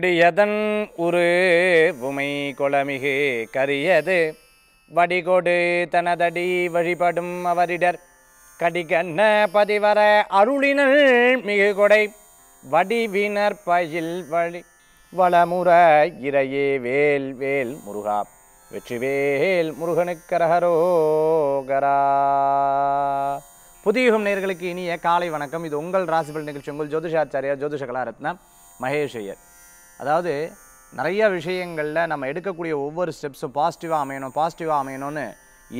பிடியதன் உரு உமை கொளமிகு கரியது வடிகொடு தனதடி வழிபடும் அவரிடர் கடிகண்ண பதிவர அருளினள் மிகு கொடை வடிவினர் பயில் வழி வளமுற இறையே வேல் வேல் முருகா வெற்றிவேல் முருகனுக்கரகரோகரா புதியுகம் நேர்களுக்கு இனிய காலை வணக்கம் இது உங்கள் ராசிபல் நிகழ்ச்சி உங்கள் ஜோதிஷாச்சாரியா ஜோதிஷ கலாரத்னா மகேஷ் ஐயர் அதாவது நிறைய விஷயங்களில் நம்ம எடுக்கக்கூடிய ஒவ்வொரு ஸ்டெப்ஸும் பாசிட்டிவாக அமையணும் பாசிட்டிவாக அமையணும்னு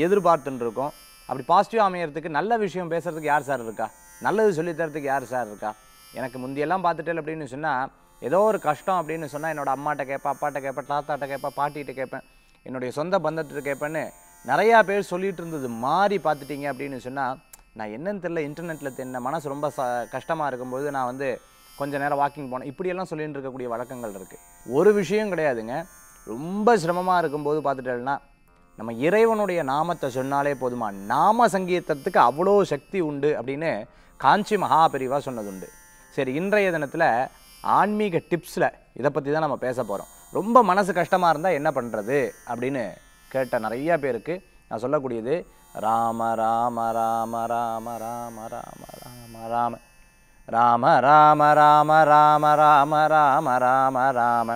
எதிர்பார்த்துட்டுருக்கோம் அப்படி பாசிட்டிவாக அமையறதுக்கு நல்ல விஷயம் பேசுகிறதுக்கு யார் சார் இருக்கா நல்லது சொல்லித்தரத்துக்கு யார் சார் இருக்கா எனக்கு முந்தியெல்லாம் பார்த்துட்டேல் அப்படின்னு சொன்னால் ஏதோ ஒரு கஷ்டம் அப்படின்னு சொன்னால் என்னோடய அம்மாட்ட கேட்பேன் அப்பாட்ட கேட்பேன் தாத்தாட்ட கேட்பேன் பாட்டிகிட்ட கேட்பேன் என்னுடைய சொந்த பந்தத்தை கேட்பேன்னு நிறையா பேர் சொல்லிகிட்டு இருந்தது மாறி பார்த்துட்டிங்க அப்படின்னு சொன்னால் நான் என்னென்னு தெரில இன்டர்நெட்டில் என்ன மனசு ரொம்ப ச கஷ்டமாக இருக்கும்போது நான் வந்து கொஞ்சம் நேரம் வாக்கிங் போனோம் இப்படியெல்லாம் சொல்லிகிட்டு இருக்கக்கூடிய வழக்கங்கள் இருக்குது ஒரு விஷயம் கிடையாதுங்க ரொம்ப சிரமமாக இருக்கும்போது பார்த்துட்டேன்னா நம்ம இறைவனுடைய நாமத்தை சொன்னாலே போதுமா நாம சங்கீதத்துக்கு அவ்வளோ சக்தி உண்டு அப்படின்னு காஞ்சி மகாபெரிவா சொன்னது உண்டு சரி இன்றைய தினத்தில் ஆன்மீக டிப்ஸில் இதை பற்றி தான் நம்ம பேச போகிறோம் ரொம்ப மனசு கஷ்டமாக இருந்தால் என்ன பண்ணுறது அப்படின்னு கேட்ட நிறையா பேருக்கு நான் சொல்லக்கூடியது ராம ராம ராம ராம ராம ராம ராம ராம ராம ராம ராம ராம ராம ராம ராம ராம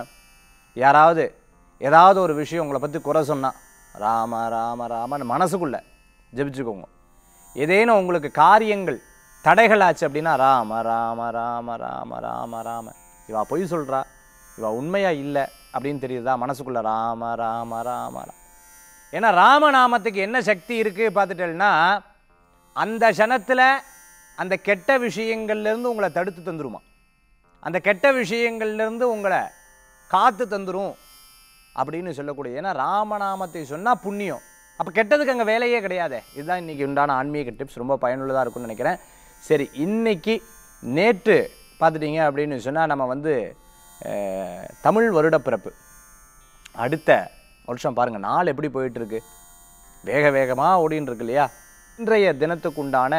யாராவது ஏதாவது ஒரு விஷயம் உங்களை பற்றி குறை சொன்னால் ராம ராம ராமன்னு மனசுக்குள்ளே ஜபிச்சுக்கோங்க ஏதேனும் உங்களுக்கு காரியங்கள் தடைகள் ஆச்சு அப்படின்னா ராம ராம ராம ராம ராம ராம இவா பொய் சொல்கிறா இவா உண்மையாக இல்லை அப்படின்னு தெரியுதா மனசுக்குள்ளே ராம ராம ராம ராம ஏன்னா ராமநாமத்துக்கு என்ன சக்தி இருக்குது பார்த்துட்டேன்னா அந்த க்ஷணத்தில் அந்த கெட்ட விஷயங்கள்லேருந்து உங்களை தடுத்து தந்துருமா அந்த கெட்ட விஷயங்கள்லேருந்து உங்களை காத்து தந்துடும் அப்படின்னு சொல்லக்கூடிய ஏன்னா ராமநாமத்தை சொன்னால் புண்ணியம் அப்போ கெட்டதுக்கு அங்கே வேலையே கிடையாது இதுதான் இன்றைக்கி உண்டான ஆன்மீக டிப்ஸ் ரொம்ப பயனுள்ளதாக இருக்கும்னு நினைக்கிறேன் சரி இன்றைக்கி நேற்று பார்த்துட்டிங்க அப்படின்னு சொன்னால் நம்ம வந்து தமிழ் வருடப்பிறப்பு அடுத்த வருஷம் பாருங்கள் நாள் எப்படி போயிட்டுருக்கு வேக வேகமாக ஓடின்னு இருக்கு இல்லையா இன்றைய தினத்துக்குண்டான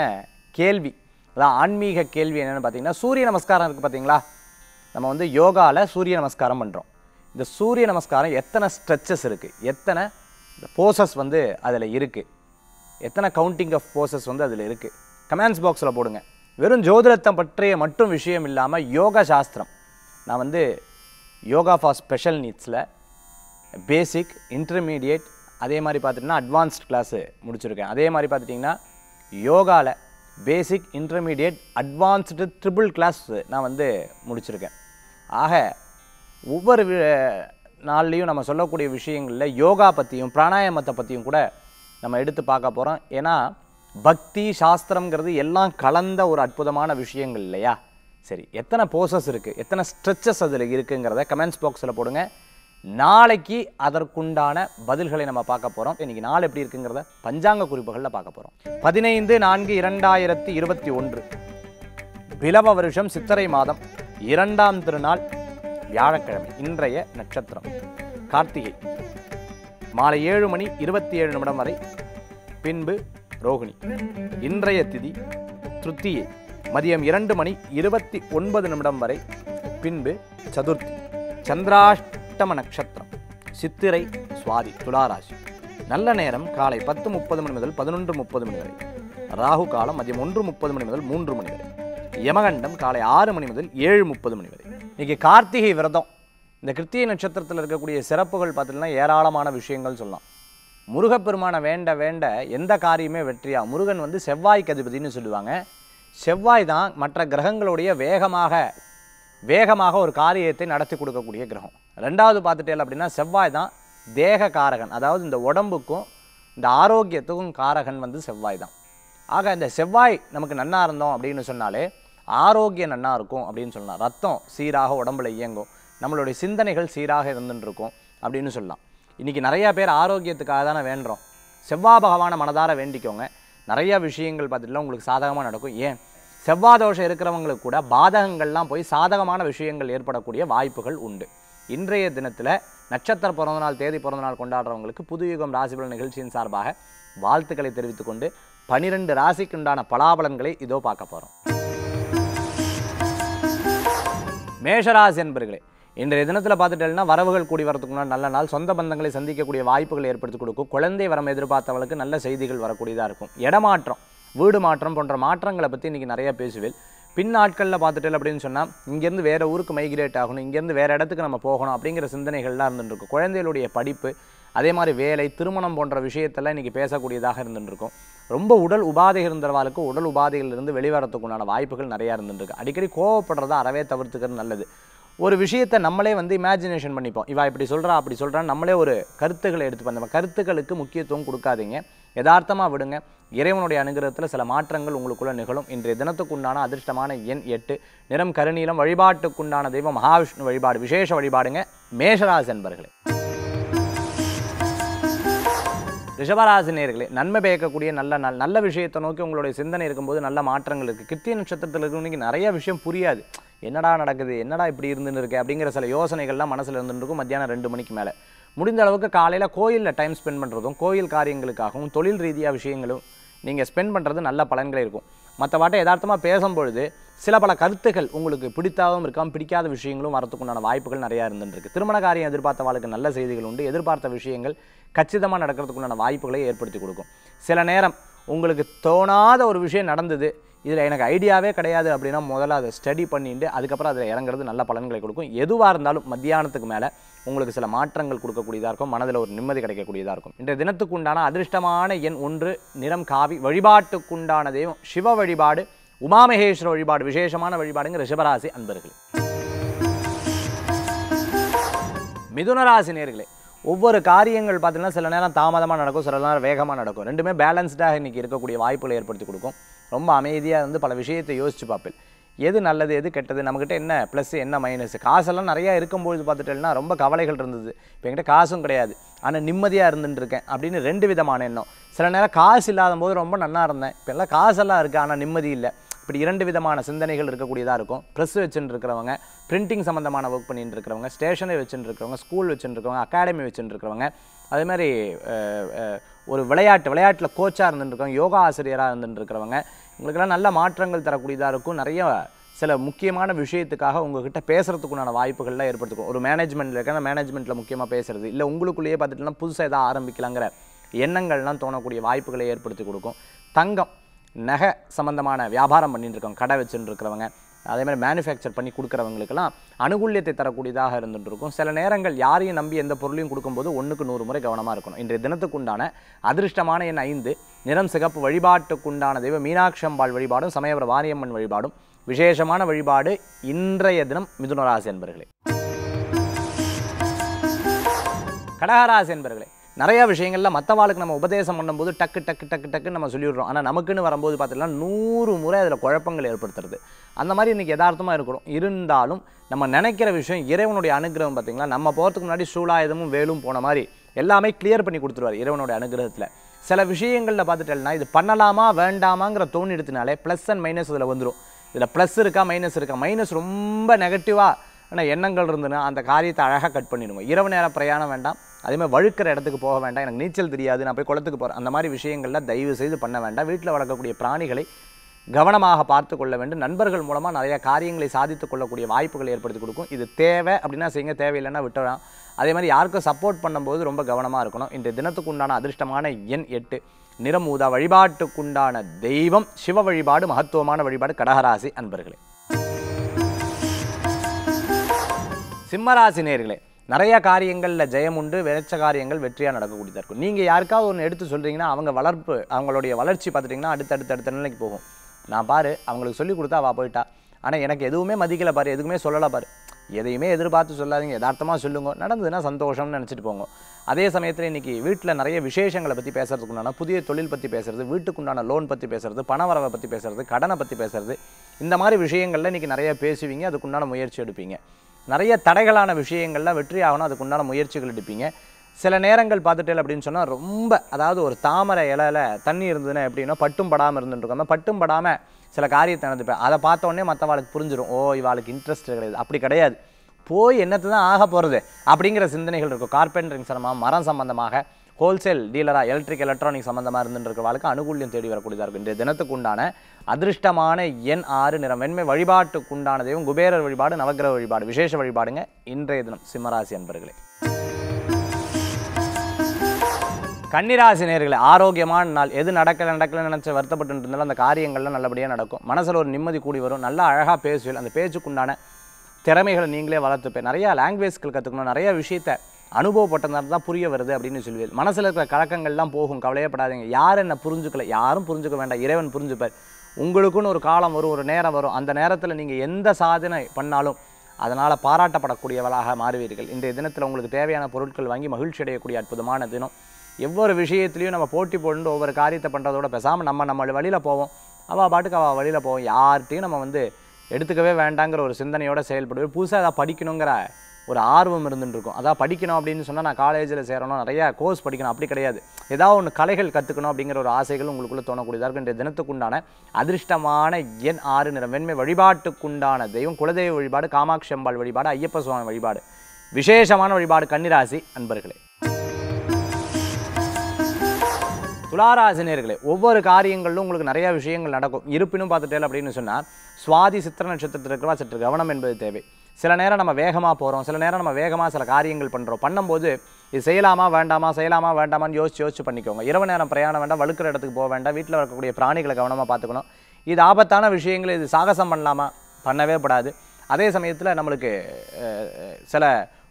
கேள்வி அதான் ஆன்மீக கேள்வி என்னென்னு பார்த்தீங்கன்னா சூரிய நமஸ்காரம் இருக்குது பார்த்தீங்களா நம்ம வந்து யோகாவில் சூரிய நமஸ்காரம் பண்ணுறோம் இந்த சூரிய நமஸ்காரம் எத்தனை ஸ்ட்ரெச்சஸ் இருக்குது எத்தனை போசஸ் வந்து அதில் இருக்குது எத்தனை கவுண்டிங் ஆஃப் போசஸ் வந்து அதில் இருக்குது கமெண்ட்ஸ் பாக்ஸில் போடுங்க வெறும் ஜோதிடத்தை பற்றிய மட்டும் விஷயம் இல்லாமல் யோகா சாஸ்திரம் நான் வந்து யோகா ஃபார் ஸ்பெஷல் நீட்ஸில் பேசிக் இன்டர்மீடியேட் அதே மாதிரி பார்த்துட்டிங்கன்னா அட்வான்ஸ்ட் கிளாஸு முடிச்சிருக்கேன் அதே மாதிரி பார்த்துட்டிங்கன்னா யோகாவில் basic intermediate advanced triple class நான் வந்து முடிச்சிருக்கேன் ஆக ஒவ்வொரு நாள்லேயும் நம்ம சொல்லக்கூடிய விஷயங்களில் யோகா பற்றியும் பிராணாயாமத்தை பற்றியும் கூட நம்ம எடுத்து பார்க்க போகிறோம் ஏன்னா பக்தி சாஸ்திரங்கிறது எல்லாம் கலந்த ஒரு அற்புதமான விஷயங்கள் இல்லையா சரி எத்தனை போசஸ் இருக்குது எத்தனை ஸ்ட்ரெச்சஸ் அதில் இருக்குங்கிறத கமெண்ட்ஸ் பாக்ஸில் போடுங்க நாளைக்கு அதற்குண்டான பதில்களை நம்ம பார்க்க போகிறோம் இன்றைக்கி நாள் எப்படி இருக்குங்கிறத பஞ்சாங்க குறிப்புகளில் பார்க்க போகிறோம் பதினைந்து நான்கு இரண்டாயிரத்தி இருபத்தி ஒன்று பிளவ வருஷம் சித்திரை மாதம் இரண்டாம் திருநாள் வியாழக்கிழமை இன்றைய நட்சத்திரம் கார்த்திகை மாலை ஏழு மணி இருபத்தி ஏழு நிமிடம் வரை பின்பு ரோகிணி இன்றைய திதி திருத்தியை மதியம் இரண்டு மணி இருபத்தி ஒன்பது நிமிடம் வரை பின்பு சதுர்த்தி சந்திராஷ்ட உத்தம நட்சத்திரம் சித்திரை சுவாதி துளாராசி நல்ல நேரம் காலை பத்து முப்பது மணி முதல் பதினொன்று முப்பது மணி வரை ராகு காலம் மதியம் ஒன்று முப்பது மணி முதல் மூன்று மணி வரை யமகண்டம் காலை ஆறு மணி முதல் ஏழு முப்பது மணி வரை இன்றைக்கி கார்த்திகை விரதம் இந்த கிருத்திகை நட்சத்திரத்தில் இருக்கக்கூடிய சிறப்புகள் பார்த்திங்கன்னா ஏராளமான விஷயங்கள் சொல்லலாம் முருகப்பெருமான வேண்ட வேண்ட எந்த காரியமே வெற்றியா முருகன் வந்து செவ்வாய்க்கு அதிபதினு சொல்லுவாங்க செவ்வாய் தான் மற்ற கிரகங்களுடைய வேகமாக வேகமாக ஒரு காரியத்தை நடத்தி கொடுக்கக்கூடிய கிரகம் ரெண்டாவது பார்த்துட்டேன் அப்படின்னா செவ்வாய் தான் தேக காரகன் அதாவது இந்த உடம்புக்கும் இந்த ஆரோக்கியத்துக்கும் காரகன் வந்து செவ்வாய் தான் ஆக இந்த செவ்வாய் நமக்கு நன்னா இருந்தோம் அப்படின்னு சொன்னாலே ஆரோக்கியம் நன்னா இருக்கும் அப்படின்னு சொல்லலாம் ரத்தம் சீராக உடம்புல இயங்கும் நம்மளுடைய சிந்தனைகள் சீராக இருந்துட்டுருக்கும் அப்படின்னு சொல்லலாம் இன்றைக்கி நிறையா பேர் ஆரோக்கியத்துக்காக தானே வேண்டுறோம் செவ்வாய் பகவான மனதார வேண்டிக்கோங்க நிறையா விஷயங்கள் பார்த்துட்டுலாம் உங்களுக்கு சாதகமாக நடக்கும் ஏன் செவ்வாதோஷம் இருக்கிறவங்களுக்கு கூட பாதகங்கள்லாம் போய் சாதகமான விஷயங்கள் ஏற்படக்கூடிய வாய்ப்புகள் உண்டு இன்றைய தினத்தில் நட்சத்திர பிறந்தநாள் தேதி பிறந்தநாள் கொண்டாடுறவங்களுக்கு புதுயுகம் ராசிபலன் நிகழ்ச்சியின் சார்பாக வாழ்த்துக்களை தெரிவித்துக்கொண்டு பனிரெண்டு ராசிக்குண்டான பலாபலன்களை இதோ பார்க்க போகிறோம் மேஷராசி என்பர்களே இன்றைய தினத்தில் பார்த்துட்டேன்னா வரவுகள் கூடி வரதுக்குன்னா நல்ல நாள் சொந்த பந்தங்களை சந்திக்கக்கூடிய வாய்ப்புகள் ஏற்படுத்தி கொடுக்கும் குழந்தை வரம் எதிர்பார்த்தவளுக்கு நல்ல செய்திகள் வரக்கூடியதாக இருக்கும் இடமாற்றம் வீடு மாற்றம் போன்ற மாற்றங்களை பற்றி இன்றைக்கி நிறையா பேசுவேன் பின் நாட்களில் பார்த்துட்டேன் அப்படின்னு சொன்னால் இங்கேருந்து வேறு ஊருக்கு மைக்ரேட் ஆகணும் இங்கேருந்து வேறு இடத்துக்கு நம்ம போகணும் அப்படிங்கிற சிந்தனைகள்லாம் இருந்துருக்கும் குழந்தைகளுடைய படிப்பு அதே மாதிரி வேலை திருமணம் போன்ற விஷயத்தெல்லாம் இன்றைக்கி பேசக்கூடியதாக இருந்துருக்கும் ரொம்ப உடல் உபாதை இருந்தவாளுக்கு உடல் உபாதைகளிலிருந்து வெளிவரத்துக்குண்டான வாய்ப்புகள் நிறையா இருந்துருக்கு அடிக்கடி கோவப்படுறதா அறவே தவிர்த்துக்கிறது நல்லது ஒரு விஷயத்தை நம்மளே வந்து இமேஜினேஷன் பண்ணிப்போம் இவா இப்படி சொல்கிறா அப்படி சொல்கிறான் நம்மளே ஒரு கருத்துக்களை எடுத்து நம்ம கருத்துக்களுக்கு முக்கியத்துவம் கொடுக்காதீங்க யதார்த்தமாக விடுங்க இறைவனுடைய அனுகிரகத்தில் சில மாற்றங்கள் உங்களுக்குள்ளே நிகழும் இன்றைய தினத்துக்குண்டான அதிர்ஷ்டமான எண் எட்டு நிறம் கருணீலம் வழிபாட்டுக்குண்டான தெய்வம் மகாவிஷ்ணு வழிபாடு விசேஷ வழிபாடுங்க மேஷராசி என்பர்களே ரிஷபராசி நேர்களே நன்மை பயக்கக்கூடிய நல்ல நாள் நல்ல விஷயத்தை நோக்கி உங்களுடைய சிந்தனை இருக்கும்போது நல்ல மாற்றங்கள் இருக்குது கிருத்திய நட்சத்திரத்தில் இருக்கிறவங்க நிறைய விஷயம் புரியாது என்னடா நடக்குது என்னடா இப்படி இருந்துன்னு இருக்கு அப்படிங்கிற சில யோசனைகள்லாம் மனசில் இருந்துருக்கும் மத்தியானம் ரெண்டு மணிக்கு மேலே முடிந்த அளவுக்கு காலையில் கோயிலில் டைம் ஸ்பெண்ட் பண்ணுறதும் கோயில் காரியங்களுக்காகவும் தொழில் ரீதியாக விஷயங்களும் நீங்கள் ஸ்பெண்ட் பண்ணுறது நல்ல பலன்களே இருக்கும் மற்ற வாட்டை யதார்த்தமாக பேசும்பொழுது சில பல கருத்துக்கள் உங்களுக்கு பிடித்தாவும் இருக்காமல் பிடிக்காத விஷயங்களும் வரத்துக்குண்டான வாய்ப்புகள் நிறையா இருந்துருக்கு திருமண காரியம் எதிர்பார்த்த வாழ்க்கை நல்ல செய்திகள் உண்டு எதிர்பார்த்த விஷயங்கள் கச்சிதமாக நடக்கிறதுக்குண்டான வாய்ப்புகளை ஏற்படுத்தி கொடுக்கும் சில நேரம் உங்களுக்கு தோணாத ஒரு விஷயம் நடந்தது இதில் எனக்கு ஐடியாவே கிடையாது அப்படின்னா முதல்ல அதை ஸ்டடி பண்ணிட்டு அதுக்கப்புறம் அதில் இறங்குறது நல்ல பலன்களை கொடுக்கும் எதுவாக இருந்தாலும் மத்தியானத்துக்கு மேலே உங்களுக்கு சில மாற்றங்கள் கொடுக்கக்கூடியதாக இருக்கும் மனதில் ஒரு நிம்மதி கிடைக்கக்கூடியதாக இருக்கும் இன்றைய தினத்துக்கு உண்டான அதிர்ஷ்டமான எண் ஒன்று நிறம் காவி வழிபாட்டுக்குண்டான தெய்வம் சிவ வழிபாடு உமாமகேஸ்வர வழிபாடு விசேஷமான வழிபாடுங்க ரிஷபராசி அன்பர்கள் மிதுனராசி நேர்களே ஒவ்வொரு காரியங்கள் பார்த்தீங்கன்னா சில நேரம் தாமதமாக நடக்கும் சில நேரம் வேகமாக நடக்கும் ரெண்டுமே பேலன்ஸ்டாக இன்றைக்கி இருக்கக்கூடிய வாய்ப்புகளை ஏற்படுத்தி கொடுக்கும் ரொம்ப அமைதியாக இருந்து பல விஷயத்தை யோசித்து பார்ப்பேன் எது நல்லது எது கெட்டது நம்மக்கிட்ட என்ன ப்ளஸ் என்ன மைனஸ் காசெல்லாம் நிறையா இருக்கும்பொழுது பார்த்துட்டேன்னா ரொம்ப கவலைகள் இருந்தது இப்போ என்கிட்ட காசும் கிடையாது ஆனால் நிம்மதியாக இருந்துட்டுருக்கேன் அப்படின்னு ரெண்டு விதமான எண்ணம் சில நேரம் காசு இல்லாத போது ரொம்ப நல்லா இருந்தேன் இப்போ எல்லாம் காசெல்லாம் இருக்குது ஆனால் நிம்மதி இல்லை இப்படி இரண்டு விதமான சிந்தனைகள் இருக்கக்கூடியதாக இருக்கும் ப்ரெஸ் வச்சுட்டு இருக்கிறவங்க பிரிண்டிங் சம்மந்தமான ஒர்க் பண்ணிட்டு இருக்கிறவங்க ஸ்டேஷனரி வச்சுட்டு இருக்கிறவங்க ஸ்கூல் வச்சுட்டு இருக்கவங்க அகாடமி வச்சுட்டு இருக்கிறவங்க அதேமாதிரி மாதிரி ஒரு விளையாட்டு விளையாட்டில் கோச்சாக இருந்துட்டு இருக்கவங்க யோகா ஆசிரியராக இருந்துட்டு இருக்கிறவங்க உங்களுக்கெல்லாம் நல்ல மாற்றங்கள் தரக்கூடியதாக இருக்கும் நிறைய சில முக்கியமான விஷயத்துக்காக உங்ககிட்ட பேசுகிறதுக்குண்டான வாய்ப்புகள்லாம் ஏற்படுத்திக்கும் ஒரு மேனேஜ்மெண்ட்டில் இருக்க மேனேஜ்மெண்ட்டில் முக்கியமாக பேசுகிறது இல்லை உங்களுக்குள்ளேயே பார்த்துட்டுலாம் புதுசாக எதாவது ஆரம்பிக்கலாங்கிற எண்ணங்கள்லாம் தோணக்கூடிய வாய்ப்புகளை ஏற்படுத்தி கொடுக்கும் தங்கம் நகை சம்மந்தமான வியாபாரம் பண்ணிட்டு இருக்கோம் கடை வச்சுட்டு இருக்கிறவங்க அதே மாதிரி மேனுஃபேக்சர் பண்ணி கொடுக்குறவங்களுக்கெல்லாம் அனுகூல்யத்தை தரக்கூடியதாக இருந்துகிட்டு சில நேரங்கள் யாரையும் நம்பி எந்த பொருளையும் கொடுக்கும்போது ஒன்றுக்கு நூறு முறை கவனமாக இருக்கணும் இன்றைய தினத்துக்குண்டான அதிர்ஷ்டமான என் ஐந்து நிறம் சிகப்பு வழிபாட்டுக்குண்டான தெய்வ மீனாட்சம்பாள் வழிபாடும் சமயபுர வாரியம்மன் வழிபாடும் விசேஷமான வழிபாடு இன்றைய தினம் மிதுனராசி என்பர்களே கடகராசி என்பர்களே நிறையா விஷயங்களில் மற்றவாளுக்கு நம்ம உபதேசம் பண்ணும்போது டக்கு டக்கு டக்கு டக்குன்னு நம்ம சொல்லிவிடுறோம் ஆனால் நமக்குன்னு வரும்போது பார்த்தீங்கன்னா நூறு முறை அதில் குழப்பங்கள் ஏற்படுத்துறது அந்த மாதிரி இன்றைக்கி யதார்த்தமாக இருக்கிறோம் இருந்தாலும் நம்ம நினைக்கிற விஷயம் இறைவனுடைய அனுகிரகம் பார்த்திங்கன்னா நம்ம போகிறதுக்கு முன்னாடி சூழாயுதமும் வேலும் போன மாதிரி எல்லாமே கிளியர் பண்ணி கொடுத்துருவார் இறைவனுடைய அனுகிரகத்தில் சில விஷயங்களில் பார்த்துட்டேன்னா இது பண்ணலாமா வேண்டாமாங்கிற தோணி எடுத்தினாலே ப்ளஸ் அண்ட் மைனஸ் இதில் வந்துடும் இதில் ப்ளஸ் இருக்கா மைனஸ் இருக்கா மைனஸ் ரொம்ப நெகட்டிவாக ஆனால் எண்ணங்கள் இருந்துன்னா அந்த காரியத்தை அழகாக கட் பண்ணிடுவோம் இரவு நேரம் பிரயாணம் வேண்டாம் அதேமாதிரி வழுக்கிற இடத்துக்கு போக வேண்டாம் எனக்கு நீச்சல் தெரியாது நான் போய் குளத்துக்கு போகிறேன் அந்த மாதிரி விஷயங்கள்லாம் தயவு செய்து பண்ண வேண்டாம் வீட்டில் வளர்க்கக்கூடிய பிராணிகளை கவனமாக பார்த்து கொள்ள வேண்டும் நண்பர்கள் மூலமாக நிறையா காரியங்களை சாதித்து கொள்ளக்கூடிய வாய்ப்புகளை ஏற்படுத்தி கொடுக்கும் இது தேவை அப்படின்னா செய்யுங்க தேவையில்லைன்னா விட்டுறான் அதே மாதிரி யாருக்கும் சப்போர்ட் பண்ணும்போது ரொம்ப கவனமாக இருக்கணும் இந்த தினத்துக்கு உண்டான அதிர்ஷ்டமான எண் எட்டு நிறம் ஊதா வழிபாட்டுக்குண்டான தெய்வம் சிவ வழிபாடு மகத்துவமான வழிபாடு கடகராசி அன்பர்களே சிம்மராசி நேர்களே நிறையா காரியங்களில் ஜெயம் உண்டு வெச்ச காரியங்கள் வெற்றியாக நடக்கக்கூடியதாக இருக்கும் நீங்கள் யாருக்காவது ஒன்று எடுத்து சொல்கிறீங்கன்னா அவங்க வளர்ப்பு அவங்களுடைய வளர்ச்சி பார்த்துட்டிங்கன்னா அடுத்த அடுத்த நிலைக்கு போகும் நான் பாரு அவங்களுக்கு சொல்லி கொடுத்தா வா போயிட்டா ஆனால் எனக்கு எதுவுமே மதிக்கலை பாரு எதுவுமே சொல்லலை பாரு எதையுமே எதிர்பார்த்து சொல்லாதீங்க யதார்த்தமாக சொல்லுங்க நடந்ததுன்னா சந்தோஷம்னு நினச்சிட்டு போங்க அதே சமயத்தில் இன்றைக்கி வீட்டில் நிறைய விசேஷங்களை பற்றி பேசுகிறதுக்கு உண்டான புதிய தொழில் பற்றி பேசுகிறது வீட்டுக்குண்டான லோன் பற்றி பேசுகிறது பணவரவை பற்றி பேசுகிறது கடனை பற்றி பேசுகிறது இந்த மாதிரி விஷயங்களில் இன்றைக்கி நிறைய பேசுவீங்க அதுக்குண்டான முயற்சி எடுப்பீங்க நிறைய தடைகளான விஷயங்கள்லாம் வெற்றி ஆகணும் அதுக்குண்டான முயற்சிகள் எடுப்பீங்க சில நேரங்கள் பார்த்துட்டேன் அப்படின்னு சொன்னால் ரொம்ப அதாவது ஒரு தாமரை இலையில் தண்ணி இருந்ததுன்னா எப்படின்னா பட்டும் படாமல் இருந்துருக்காம பட்டும் படாமல் சில காரியத்தை நடந்துப்பேன் அதை பார்த்தோன்னே மற்றவாளுக்கு புரிஞ்சிடும் ஓ இவாளுக்கு இன்ட்ரெஸ்ட் கிடையாது அப்படி கிடையாது போய் என்னத்து தான் ஆக போகிறது அப்படிங்கிற சிந்தனைகள் இருக்கும் கார்பெண்டரிங் சம்மந்தமாக மரம் சம்மந்தமாக ஹோல்சேல் டீலராக எலக்ட்ரிக் எலக்ட்ரானிக் சம்மந்தமாக வாழ்க்கை அனுகூலியம் தேடி வரக்கூடியதாக இருக்கும் இன்றைய தினத்துக்குண்டான அதிர்ஷ்டமான எண் ஆறு நிறம் வெண்மை வழிபாட்டுக்குண்டான தெய்வம் குபேரர் வழிபாடு நவகிரக வழிபாடு விசேஷ வழிபாடுங்க இன்றைய தினம் சிம்மராசி அன்பர்களே கன்னிராசி நேர்களை ஆரோக்கியமான நாள் எது நடக்கலை நடக்கலை நினச்சி வருத்தப்பட்டு இருந்தாலும் அந்த காரியங்கள்லாம் நல்லபடியாக நடக்கும் மனசில் ஒரு நிம்மதி கூடி வரும் நல்லா அழகாக பேசுவேன் அந்த பேச்சுக்குண்டான திறமைகளை நீங்களே வளர்த்துப்பேன் நிறையா லாங்குவேஜ்கள் கற்றுக்கணும் நிறையா விஷயத்தை அனுபவப்பட்டதுனால தான் புரிய வருது அப்படின்னு சொல்லுவேன் மனசில் இருக்கிற கலக்கங்கள்லாம் போகும் கவலையப்படாதீங்க யார் என்னை புரிஞ்சுக்கல யாரும் புரிஞ்சுக்க வேண்டாம் இறைவன் புரிஞ்சுப்பார் உங்களுக்குன்னு ஒரு காலம் வரும் ஒரு நேரம் வரும் அந்த நேரத்தில் நீங்கள் எந்த சாதனை பண்ணாலும் அதனால் பாராட்டப்படக்கூடியவளாக மாறுவீர்கள் இந்த தினத்தில் உங்களுக்கு தேவையான பொருட்கள் வாங்கி மகிழ்ச்சி அடையக்கூடிய அற்புதமான தினம் எவ்வொரு விஷயத்துலையும் நம்ம போட்டி போட்டு ஒவ்வொரு காரியத்தை பண்ணுறதோட பேசாமல் நம்ம நம்ம வழியில் போவோம் அவள் பாட்டுக்கு அவள் வழியில் போவோம் யார்கிட்டையும் நம்ம வந்து எடுத்துக்கவே வேண்டாங்கிற ஒரு சிந்தனையோடு செயல்படுவோம் புதுசாக அதை படிக்கணுங்கிற ஒரு ஆர்வம் இருக்கும் அதான் படிக்கணும் அப்படின்னு சொன்னால் நான் காலேஜில் சேரணும் நிறையா கோர்ஸ் படிக்கணும் அப்படி கிடையாது ஏதாவது ஒன்று கலைகள் கற்றுக்கணும் அப்படிங்கிற ஒரு ஆசைகள் உங்களுக்குள்ளே தோணக்கூடியதாக இருக்கும் இன்றைய தினத்துக்குண்டான அதிர்ஷ்டமான என் ஆறு நிறம் வெண்மை வழிபாட்டுக்குண்டான தெய்வம் குலதெய்வ வழிபாடு காமாட்சி அம்பாள் வழிபாடு ஐயப்ப சுவாமி வழிபாடு விசேஷமான வழிபாடு கன்னிராசி அன்பர்களே துளாராசினியர்களே ஒவ்வொரு காரியங்களிலும் உங்களுக்கு நிறைய விஷயங்கள் நடக்கும் இருப்பினும் பார்த்துட்டே அப்படின்னு சொன்னால் சுவாதி சித்திர நட்சத்திரத்திற்குலாம் சற்று கவனம் என்பது தேவை சில நேரம் நம்ம வேகமாக போகிறோம் சில நேரம் நம்ம வேகமாக சில காரியங்கள் பண்ணுறோம் பண்ணும்போது இது செய்யலாமா வேண்டாமா செய்யலாமா வேண்டாமான்னு யோசிச்சு யோசிச்சு பண்ணிக்கோங்க இரவு நேரம் பிரயாணம் வேண்டாம் வழுக்கிற இடத்துக்கு போக வேண்டாம் வீட்டில் இருக்கக்கூடிய பிராணிகளை கவனமாக பார்த்துக்கணும் இது ஆபத்தான விஷயங்கள் இது சாகசம் பண்ணலாமா பண்ணவே படாது அதே சமயத்தில் நம்மளுக்கு சில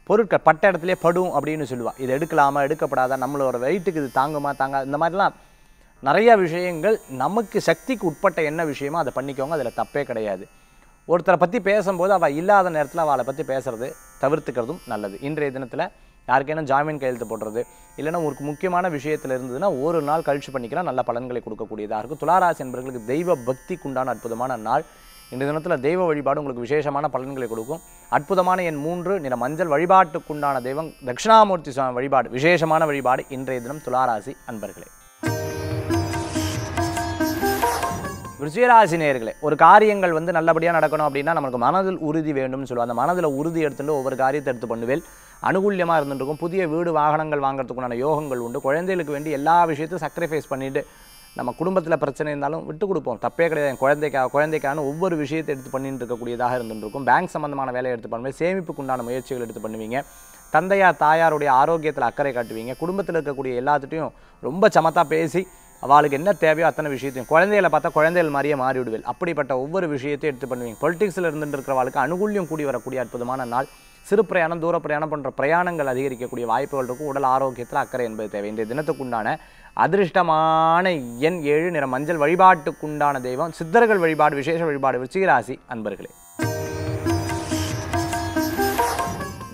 பொருட்கள் பட்ட இடத்துலே படும் அப்படின்னு சொல்லுவாள் இது எடுக்கலாமா எடுக்கப்படாதா நம்மளோட வெயிட்டுக்கு இது தாங்குமா தாங்க இந்த மாதிரிலாம் நிறையா விஷயங்கள் நமக்கு சக்திக்கு உட்பட்ட என்ன விஷயமோ அதை பண்ணிக்கோங்க அதில் தப்பே கிடையாது ஒருத்தரை பற்றி பேசும்போது அவள் இல்லாத நேரத்தில் அவளை பற்றி பேசுகிறது தவிர்த்துக்கிறதும் நல்லது இன்றைய தினத்தில் யாருக்கேனும் ஜாமீன் கையெழுத்து போடுறது இல்லைனா உங்களுக்கு முக்கியமான விஷயத்தில் இருந்ததுன்னா ஒரு நாள் கழிச்சு பண்ணிக்கிறா நல்ல பலன்களை கொடுக்கக்கூடியதாக இருக்கும் துளாராசி என்பவர்களுக்கு தெய்வ பக்திக்குண்டான அற்புதமான நாள் இந்த தினத்தில் தெய்வ வழிபாடு உங்களுக்கு விசேஷமான பலன்களை கொடுக்கும் அற்புதமான என் மூன்று நிற மஞ்சள் வழிபாட்டுக்குண்டான தெய்வம் தட்சிணாமூர்த்தி சுவாமி வழிபாடு விசேஷமான வழிபாடு இன்றைய தினம் துளாராசி அன்பர்களே ருச்சிராசி நேர்களே ஒரு காரியங்கள் வந்து நல்லபடியாக நடக்கணும் அப்படின்னா நமக்கு மனதில் உறுதி வேண்டும்னு சொல்லுவோம் அந்த மனதில் உறுதி எடுத்துகிட்டு ஒவ்வொரு காரியத்தை எடுத்து பண்ணுவேன் அனுகூலியமாக இருந்துட்டு இருக்கும் புதிய வீடு வாகனங்கள் வாங்குறதுக்குண்டான யோகங்கள் உண்டு குழந்தைகளுக்கு வேண்டி எல்லா விஷயத்தையும் சக்ரிஃபைஸ் பண்ணிவிட்டு நம்ம குடும்பத்தில் பிரச்சனை இருந்தாலும் விட்டு கொடுப்போம் தப்பே கிடையாது என் குழந்தைக்காக குழந்தைக்கான ஒவ்வொரு விஷயத்தை எடுத்து பண்ணிட்டு இருக்கக்கூடியதாக இருந்துருக்கும் பேங்க் சம்மந்தமான வேலையை எடுத்து பண்ணுவேன் சேமிப்புக்கு உண்டான முயற்சிகள் எடுத்து பண்ணுவீங்க தந்தையார் தாயாருடைய ஆரோக்கியத்தில் அக்கறை காட்டுவீங்க குடும்பத்தில் இருக்கக்கூடிய எல்லாத்துட்டையும் ரொம்ப சமத்தாக பேசி அவளுக்கு என்ன தேவையோ அத்தனை விஷயத்தையும் குழந்தைகளை பார்த்தா குழந்தைகள் மாதிரியே மாறிவிடுவேன் அப்படிப்பட்ட ஒவ்வொரு விஷயத்தையும் எடுத்து பண்ணுவீங்க பொலிட்டிக்ஸில் இருந்துட்டு இருக்கிறவளுக்கு அனுகூல்யம் கூடி வரக்கூடிய அற்புதமான நாள் சிறு பிரயாணம் தூர பிரயாணம் போன்ற பிரயாணங்கள் அதிகரிக்கக்கூடிய வாய்ப்புகள் இருக்கும் உடல் ஆரோக்கியத்தில் அக்கறை என்பது தேவை இந்த தினத்துக்குண்டான அதிர்ஷ்டமான எண் ஏழு நிற மஞ்சள் வழிபாட்டுக்குண்டான தெய்வம் சித்தர்கள் வழிபாடு விசேஷ வழிபாடு விருச்சிகராசி அன்பர்களே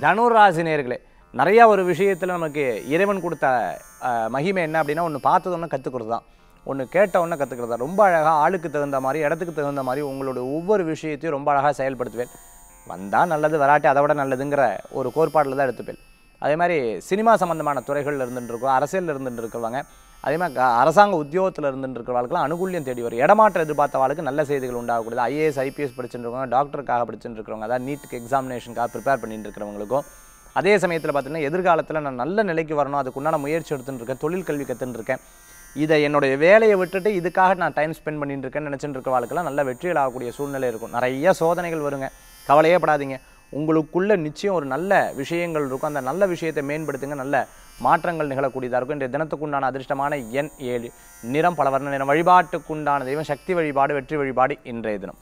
தனுர் ராசி நேர்களே நிறையா ஒரு விஷயத்தில் நமக்கு இறைவன் கொடுத்த மகிமை என்ன அப்படின்னா ஒன்று ஒன்று கற்றுக்கிறது தான் ஒன்று கேட்டவொன்னே கற்றுக்கிறது தான் ரொம்ப அழகாக ஆளுக்கு தகுந்த மாதிரி இடத்துக்கு தகுந்த மாதிரி உங்களோட ஒவ்வொரு விஷயத்தையும் ரொம்ப அழகாக செயல்படுத்துவேன் வந்தால் நல்லது வராட்டி அதை விட நல்லதுங்கிற ஒரு கோட்பாட்டில் தான் எடுத்துப்பேன் அதே மாதிரி சினிமா சம்மந்தமான துறைகளில் இருந்துட்டு இருக்கோம் அரசியலில் இருந்துட்டு இருக்கிறவங்க அதே மாதிரி அரசாங்க உத்தியோகத்தில் இருந்துட்டு வாழ்க்கை அனுகூல்யம் தேடி வரும் இடமாற்றம் எதிர்பார்த்த வாழ்க்கை நல்ல செய்திகள் உண்டாகக்கூடியது ஐஏஎஸ் ஐபிஎஸ் படிச்சுட்டு டாக்டருக்காக படிச்சுட்டு இருக்கிறவங்க அதாவது நீட்டுக்கு எக்ஸாமினேஷனுக்காக ப்ரிப்பேர் பண்ணிட்டு இருக்கிறவங்களுக்கும் அதே சமயத்தில் பார்த்திங்கன்னா எதிர்காலத்தில் நான் நல்ல நிலைக்கு வரணும் அதுக்குண்டான முயற்சி எடுத்துகிட்டு இருக்கேன் தொழில் கல்வி இருக்கேன் இதை என்னுடைய வேலையை விட்டுட்டு இதுக்காக நான் டைம் ஸ்பெண்ட் பண்ணிட்டு இருக்கேன் நினச்சிட்டு இருக்க வாழ்க்கைலாம் நல்ல வெற்றிகள் ஆகக்கூடிய சூழ்நிலை இருக்கும் நிறைய சோதனைகள் வருங்க கவலையே படாதீங்க உங்களுக்குள்ள நிச்சயம் ஒரு நல்ல விஷயங்கள் இருக்கும் அந்த நல்ல விஷயத்தை மேம்படுத்துங்க நல்ல மாற்றங்கள் நிகழக்கூடியதாக இருக்கும் இன்றைய தினத்துக்குண்டான அதிர்ஷ்டமான எண் ஏழு நிறம் பல வர்ண நிறம் வழிபாட்டுக்குண்டான தெய்வம் சக்தி வழிபாடு வெற்றி வழிபாடு இன்றைய தினம்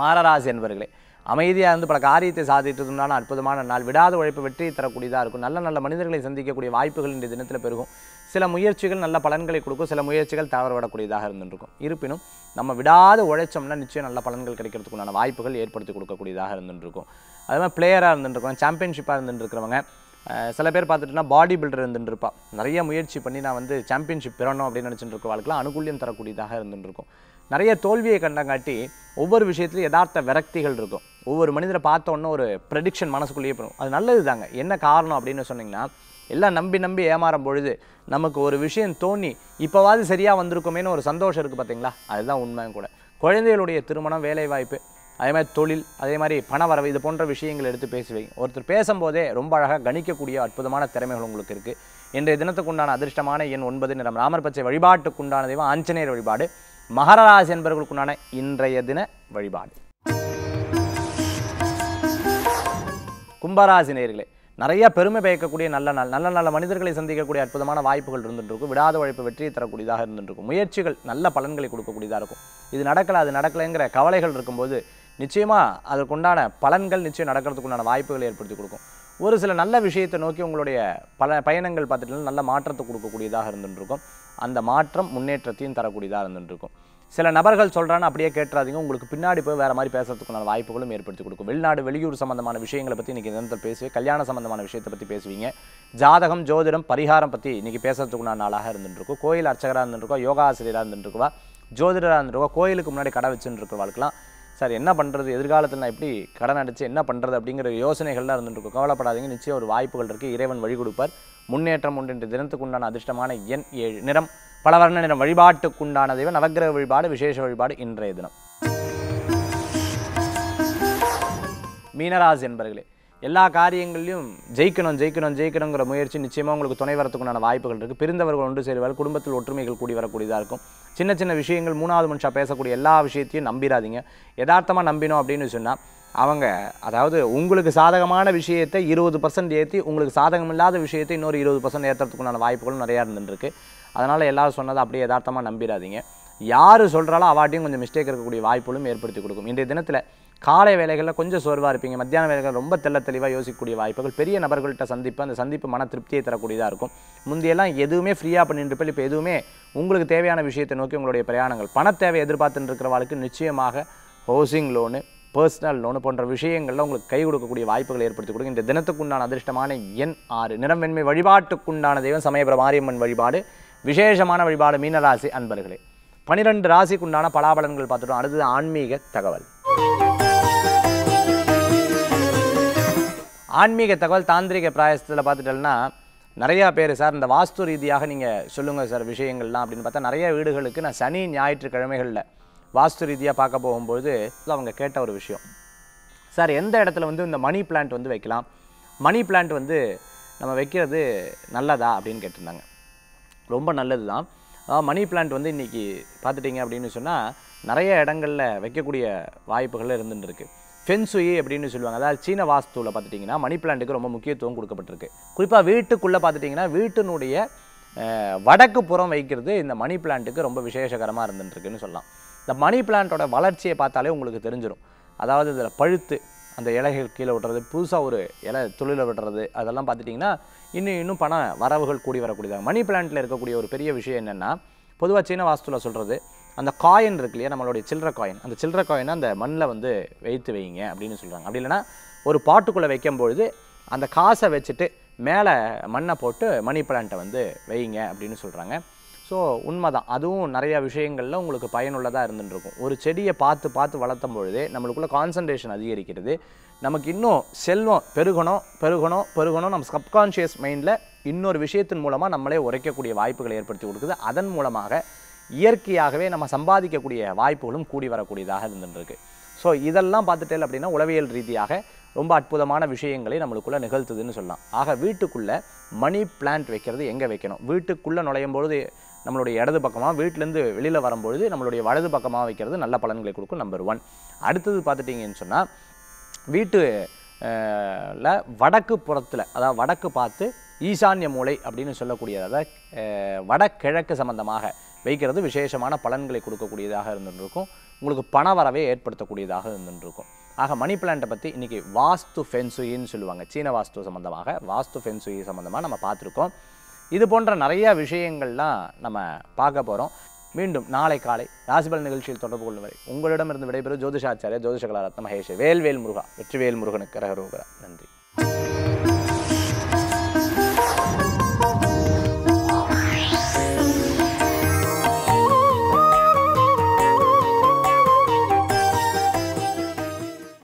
மாரராசி என்பர்களே அமைதியாக இருந்து பல காரியத்தை சாதித்ததுனால அற்புதமான நாள் விடாத உழைப்பு வெற்றியை தரக்கூடியதாக இருக்கும் நல்ல நல்ல மனிதர்களை சந்திக்கக்கூடிய வாய்ப்புகள் இன்றைய தினத்தில் பெருகும் சில முயற்சிகள் நல்ல பலன்களை கொடுக்கும் சில முயற்சிகள் தவறவிடக்கூடியதாக இருந்துருக்கும் இருப்பினும் நம்ம விடாத உழைச்சோம்னா நிச்சயம் நல்ல பலன்கள் கிடைக்கிறதுக்குண்டான வாய்ப்புகள் ஏற்படுத்தி கொடுக்கக்கூடியதாக இருந்துருக்கும் அதே மாதிரி பிளேயராக இருந்துருக்கோம் சாம்பியன்ஷிப்பாக இருந்துருக்கிறவங்க சில பேர் பார்த்துட்டுனா பாடி பில்டர் இருந்துருப்பா நிறைய முயற்சி பண்ணி நான் வந்து சாம்பியன்ஷிப் பெறணும் அப்படின்னு நினச்சிட்டு இருக்க வாழ்க்கையில் அனுகூலியம் தரக்கூடியதாக இருந்துருக்கும் நிறைய தோல்வியை கண்டங்காட்டி ஒவ்வொரு விஷயத்துலையும் யதார்த்த விரக்திகள் இருக்கும் ஒவ்வொரு மனிதரை பார்த்தோன்னு ஒரு ப்ரெடிக்ஷன் மனசுக்குள்ளேயே போகும் அது நல்லது தாங்க என்ன காரணம் அப்படின்னு சொன்னிங்கன்னா எல்லாம் நம்பி நம்பி ஏமாறும் பொழுது நமக்கு ஒரு விஷயம் தோணி இப்போவாது சரியாக வந்திருக்குமேனு ஒரு சந்தோஷம் இருக்குது பார்த்தீங்களா அதுதான் உண்மையும் கூட குழந்தைகளுடைய திருமணம் வேலைவாய்ப்பு அதே மாதிரி தொழில் அதே மாதிரி பண வரவு இது போன்ற விஷயங்கள் எடுத்து பேசுவீங்க ஒருத்தர் பேசும்போதே ரொம்ப அழகாக கணிக்கக்கூடிய அற்புதமான திறமைகள் உங்களுக்கு இருக்குது இன்றைய தினத்துக்குண்டான அதிர்ஷ்டமான என் ஒன்பது நிறம் ராமர் பச்சை வழிபாட்டுக்குண்டான தெய்வம் ஆஞ்சநேயர் வழிபாடு மகரராசி என்பவர்களுக்குண்டான இன்றைய தின வழிபாடு கும்பராசி நேர்களே நிறைய பெருமை பயக்கக்கூடிய நல்ல நாள் நல்ல நல்ல மனிதர்களை சந்திக்கக்கூடிய அற்புதமான வாய்ப்புகள் இருந்துருக்கும் விடாத உழைப்பு வெற்றியை தரக்கூடியதாக இருந்துருக்கும் முயற்சிகள் நல்ல பலன்களை கொடுக்கக்கூடியதாக இருக்கும் இது நடக்கலை அது நடக்கலைங்கிற கவலைகள் இருக்கும்போது நிச்சயமாக அதற்குண்டான பலன்கள் நிச்சயம் நடக்கிறதுக்குண்டான வாய்ப்புகளை ஏற்படுத்தி கொடுக்கும் ஒரு சில நல்ல விஷயத்தை நோக்கி உங்களுடைய பல பயணங்கள் பார்த்துட்டு நல்ல மாற்றத்தை கொடுக்கக்கூடியதாக இருந்துட்டுருக்கும் அந்த மாற்றம் முன்னேற்றத்தையும் தரக்கூடியதாக இருந்துட்டுருக்கும் சில நபர்கள் சொல்கிறான்னு அப்படியே கேட்டுறாதீங்க உங்களுக்கு பின்னாடி போய் வேறு மாதிரி பேசுறதுக்குள்ள வாய்ப்புகளும் ஏற்படுத்தி கொடுக்கும் வெளிநாடு வெளியூர் சம்மந்தமான விஷயங்களை பற்றி இன்றைக்கி தினத்தில் பேசுவேன் கல்யாண சம்மந்தமான விஷயத்தை பற்றி பேசுவீங்க ஜாதகம் ஜோதிடம் பரிகாரம் பற்றி இன்றைக்கி பேசுறதுக்குள்ள நாளாக இருந்துட்டுருக்கும் கோயில் அர்ச்சகராக இருந்துருக்கோம் யோகா ஆசிரியராக ஜோதிடராக இருந்துருக்கோம் கோயிலுக்கு முன்னாடி கடை வச்சுருக்கிற இருக்கிற வாழ்க்கலாம் சார் என்ன பண்ணுறது எதிர்காலத்தில் நான் எப்படி கடன் அடித்து என்ன பண்ணுறது அப்படிங்கிற யோசனைகள்லாம் இருந்துட்டு கவலைப்படாதீங்க நிச்சயம் ஒரு வாய்ப்புகள் இருக்குது இறைவன் வழி கொடுப்பார் முன்னேற்றம் உண்டு இன்று தினத்துக்கு உண்டான அதிர்ஷ்டமான எண் ஏழு நிறம் பலவர்ண நிறம் வழிபாட்டுக்குண்டான தெய்வம் நவகிரக வழிபாடு விசேஷ வழிபாடு இன்றைய தினம் மீனராசி என்பர்களே எல்லா காரியங்களையும் ஜெயிக்கணும் ஜெயிக்கணும் ஜெயிக்கணுங்கிற முயற்சி நிச்சயமாக உங்களுக்கு துணை வரத்துக்குண்டான வாய்ப்புகள் இருக்குது பிரிந்தவர்கள் ஒன்று சேருவார் குடும்பத்தில் ஒற்றுமைகள் கூடி வரக்கூடியதாக இருக்கும் சின்ன சின்ன விஷயங்கள் மூணாவது மனுஷா பேசக்கூடிய எல்லா விஷயத்தையும் நம்பிடாதீங்க யதார்த்தமாக நம்பினோம் அப்படின்னு சொன்னால் அவங்க அதாவது உங்களுக்கு சாதகமான விஷயத்தை இருபது பர்சன்ட் ஏற்றி உங்களுக்கு சாதகம் இல்லாத விஷயத்தை இன்னொரு இருபது பர்சன்ட் ஏற்றுறதுக்குண்டான வாய்ப்புகளும் நிறையா இருந்துருக்கு அதனால் எல்லோரும் சொன்னதை அப்படியே யதார்த்தமாக நம்பிடாதீங்க யார் சொல்கிறாலோ அவாட்டையும் கொஞ்சம் மிஸ்டேக் இருக்கக்கூடிய வாய்ப்புகளும் ஏற்படுத்தி கொடுக்கும் இன்றைய தினத்தில் காலை வேலைகளில் கொஞ்சம் சோர்வாக இருப்பீங்க மத்தியான வேலைகள் ரொம்ப தெல்ல தெளிவாக யோசிக்கக்கூடிய வாய்ப்புகள் பெரிய நபர்கள்ட்ட சந்திப்பு அந்த சந்திப்பு மன திருப்தியை தரக்கூடியதாக இருக்கும் முந்தையெல்லாம் எதுவுமே ஃப்ரீயாக பண்ணிட்டு இப்போ எதுவுமே உங்களுக்கு தேவையான விஷயத்தை நோக்கி உங்களுடைய பிரயாணங்கள் பண தேவை எதிர்பார்த்துட்டு வாழ்க்கை நிச்சயமாக ஹவுசிங் லோனு பர்சனல் லோனு போன்ற விஷயங்களில் உங்களுக்கு கை கொடுக்கக்கூடிய வாய்ப்புகள் ஏற்படுத்தி கொடுக்கும் இந்த தினத்துக்குண்டான அதிர்ஷ்டமான எண் ஆறு நிறம் வெண்மை வழிபாட்டுக்குண்டான தெய்வம் சமயபுர மாரியம்மன் வழிபாடு விசேஷமான வழிபாடு மீனராசி அன்பர்களே பனிரெண்டு ராசிக்கு உண்டான பலாபலன்கள் பார்த்துட்டோம் அடுத்தது ஆன்மீக தகவல் ஆன்மீக தகவல் தாந்திரிக பிராயசத்தில் பார்த்துட்டோம்னா நிறையா பேர் சார் இந்த வாஸ்து ரீதியாக நீங்கள் சொல்லுங்கள் சார் விஷயங்கள்லாம் அப்படின்னு பார்த்தா நிறைய வீடுகளுக்கு நான் சனி ஞாயிற்றுக்கிழமைகளில் வாஸ்து ரீதியாக பார்க்க போகும்போது அவங்க கேட்ட ஒரு விஷயம் சார் எந்த இடத்துல வந்து இந்த மணி பிளான்ட் வந்து வைக்கலாம் மணி பிளான்ட் வந்து நம்ம வைக்கிறது நல்லதா அப்படின்னு கேட்டிருந்தாங்க ரொம்ப நல்லது தான் மணி பிளான்ட் வந்து இன்றைக்கி பார்த்துட்டிங்க அப்படின்னு சொன்னால் நிறைய இடங்களில் வைக்கக்கூடிய வாய்ப்புகள் இருந்துருக்கு ஃபென்சுயி அப்படின்னு சொல்லுவாங்க அதாவது சீன வாஸ்துவில் பார்த்துட்டிங்கன்னா மணி பிளான்ட்டுக்கு ரொம்ப முக்கியத்துவம் கொடுக்கப்பட்டிருக்கு குறிப்பாக வீட்டுக்குள்ளே பார்த்துட்டிங்கன்னா வீட்டினுடைய வடக்கு புறம் வைக்கிறது இந்த மணி பிளான்ட்டுக்கு ரொம்ப விசேஷகரமாக இருந்துட்டுருக்குன்னு சொல்லலாம் இந்த மணி பிளான்ட்டோட வளர்ச்சியை பார்த்தாலே உங்களுக்கு தெரிஞ்சிடும் அதாவது இதில் பழுத்து அந்த இலைகள் கீழே விட்டுறது புதுசாக ஒரு இலை தொழிலை விடுறது அதெல்லாம் பார்த்துட்டிங்கன்னா இன்னும் இன்னும் பண வரவுகள் கூடி வரக்கூடியதாக மணி பிளான்ட்டில் இருக்கக்கூடிய ஒரு பெரிய விஷயம் என்னென்னா பொதுவாக சீன வாஸ்துவில் சொல்கிறது அந்த காயின் இருக்கு இல்லையா நம்மளுடைய சில்லற காயின் அந்த சில்லற காயினை அந்த மண்ணில் வந்து வைத்து வைங்க அப்படின்னு சொல்கிறாங்க அப்படி இல்லைனா ஒரு பாட்டுக்குள்ளே வைக்கும்பொழுது அந்த காசை வச்சுட்டு மேலே மண்ணை போட்டு மணி பிளான்ட்டை வந்து வைங்க அப்படின்னு சொல்கிறாங்க ஸோ உண்மை தான் அதுவும் நிறையா விஷயங்களில் உங்களுக்கு பயனுள்ளதாக இருந்துட்டுருக்கும் ஒரு செடியை பார்த்து பார்த்து வளர்த்தும் பொழுதே நம்மளுக்குள்ள கான்சன்ட்ரேஷன் அதிகரிக்கிறது நமக்கு இன்னும் செல்வம் பெருகணும் பெருகணும் பெருகணும் நம்ம சப்கான்ஷியஸ் மைண்டில் இன்னொரு விஷயத்தின் மூலமாக நம்மளே உரைக்கக்கூடிய வாய்ப்புகளை ஏற்படுத்தி கொடுக்குது அதன் மூலமாக இயற்கையாகவே நம்ம சம்பாதிக்கக்கூடிய வாய்ப்புகளும் கூடி வரக்கூடியதாக இருந்துருக்கு ஸோ இதெல்லாம் பார்த்துட்டே அப்படின்னா உளவியல் ரீதியாக ரொம்ப அற்புதமான விஷயங்களை நம்மளுக்குள்ளே நிகழ்த்துதுன்னு சொல்லலாம் ஆக வீட்டுக்குள்ளே மணி பிளான்ட் வைக்கிறது எங்கே வைக்கணும் வீட்டுக்குள்ளே நுழையும் பொழுது நம்மளுடைய இடது பக்கமாக வீட்டிலேருந்து வெளியில் வரும்பொழுது நம்மளுடைய வலது பக்கமாக வைக்கிறது நல்ல பலன்களை கொடுக்கும் நம்பர் ஒன் அடுத்தது பார்த்துட்டிங்கன்னு சொன்னால் வீட்டு வடக்கு புறத்தில் அதாவது வடக்கு பார்த்து ஈசான்ய மூலை அப்படின்னு சொல்லக்கூடியதாக அதாவது வடகிழக்கு சம்பந்தமாக வைக்கிறது விசேஷமான பலன்களை கொடுக்கக்கூடியதாக இருந்துருக்கும் உங்களுக்கு பண வரவே ஏற்படுத்தக்கூடியதாக இருந்துருக்கும் ஆக மணி பிளான்ட்டை பற்றி இன்றைக்கி வாஸ்து ஃபென்சுயின்னு சொல்லுவாங்க சீன வாஸ்து சம்மந்தமாக வாஸ்து ஃபென்சுயி சம்மந்தமாக நம்ம பார்த்துருக்கோம் இது போன்ற நிறைய விஷயங்கள்லாம் நம்ம பார்க்க போகிறோம் மீண்டும் நாளை காலை ராசிபல் நிகழ்ச்சியில் தொடர்பு கொள்ளும் வரை உங்களிடமிருந்து விடைபெறும் ஜோதிஷாச்சாரிய ஜோதிஷகலா ரத்ன மகேஷ் வேல்வேல் முருகா வெற்றிவேல் முருகனுக்கு ரகரோகரா நன்றி